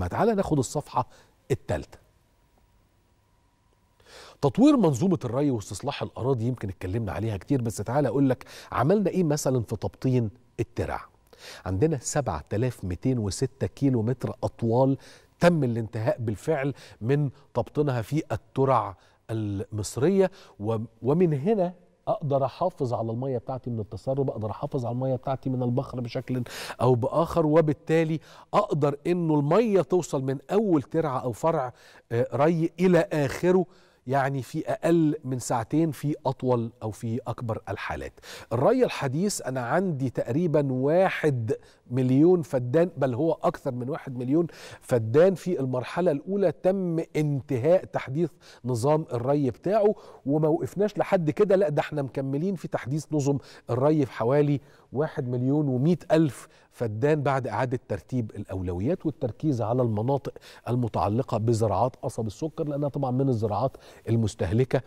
ما تعالى ناخد الصفحة الثالثة تطوير منظومة الري واستصلاح الأراضي يمكن اتكلمنا عليها كتير بس تعالى أقول لك عملنا إيه مثلا في تبطين الترع عندنا 7206 كيلو متر أطوال تم الانتهاء بالفعل من تبطينها في الترع المصرية ومن هنا اقدر احافظ على الميه بتاعتي من التسرب اقدر احافظ على الميه بتاعتي من البخر بشكل او باخر وبالتالي اقدر انه الميه توصل من اول ترعه او فرع آه، ري الى اخره يعني في أقل من ساعتين في أطول أو في أكبر الحالات الري الحديث أنا عندي تقريبا واحد مليون فدان بل هو أكثر من واحد مليون فدان في المرحلة الأولى تم انتهاء تحديث نظام الري بتاعه وما وقفناش لحد كده لا ده احنا مكملين في تحديث نظم الري في حوالي واحد مليون ومئة ألف فدان بعد إعادة ترتيب الأولويات والتركيز على المناطق المتعلقة بزراعات قصب السكر لأنها طبعا من الزراعات المستهلكة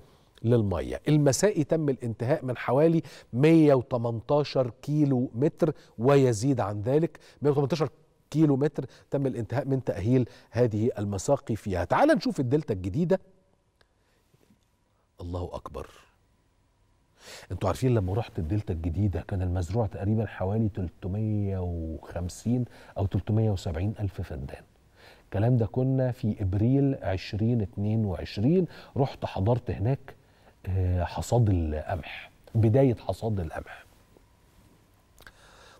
للمية المساء تم الانتهاء من حوالي 118 كيلو متر ويزيد عن ذلك 118 كيلو متر تم الانتهاء من تأهيل هذه المساقي فيها تعال نشوف الدلتا الجديدة الله أكبر انتوا عارفين لما رحت الدلتا الجديده كان المزروع تقريبا حوالي 350 او 370 الف فدان الكلام ده كنا في ابريل 2022 رحت حضرت هناك آه، حصاد القمح بدايه حصاد القمح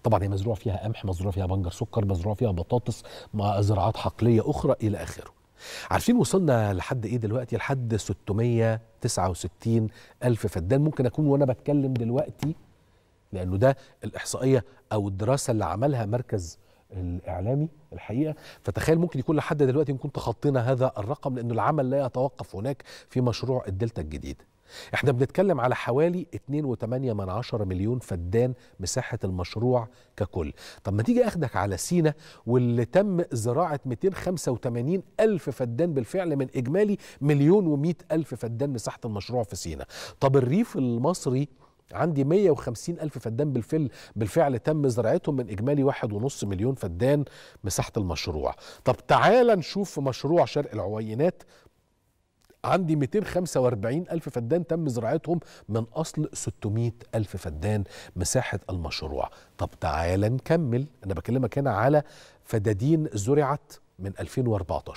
طبعا هي مزروع فيها قمح مزروع فيها بنجر سكر مزروع فيها بطاطس مع زراعات حقليه اخرى الى اخره عارفين وصلنا لحد ايه دلوقتي لحد 669 الف فدان ممكن اكون وانا بتكلم دلوقتي لانه ده الاحصائيه او الدراسه اللي عملها مركز الاعلامي الحقيقه فتخيل ممكن يكون لحد دلوقتي نكون تخطينا هذا الرقم لانه العمل لا يتوقف هناك في مشروع الدلتا الجديد احنا بنتكلم على حوالي 2.8 من عشرة مليون فدان مساحة المشروع ككل طب ما تيجي أخدك على سينا واللي تم زراعة 285 ألف فدان بالفعل من إجمالي مليون و ألف فدان مساحة المشروع في سينا طب الريف المصري عندي 150 ألف فدان بالفعل بالفعل تم زراعتهم من إجمالي 1.5 مليون فدان مساحة المشروع طب تعالى نشوف في مشروع شرق العوينات عندي 245 ألف فدان تم زراعتهم من أصل 600 ألف فدان مساحة المشروع طب تعالى نكمل أنا بكلمك هنا على فدادين زرعت من 2014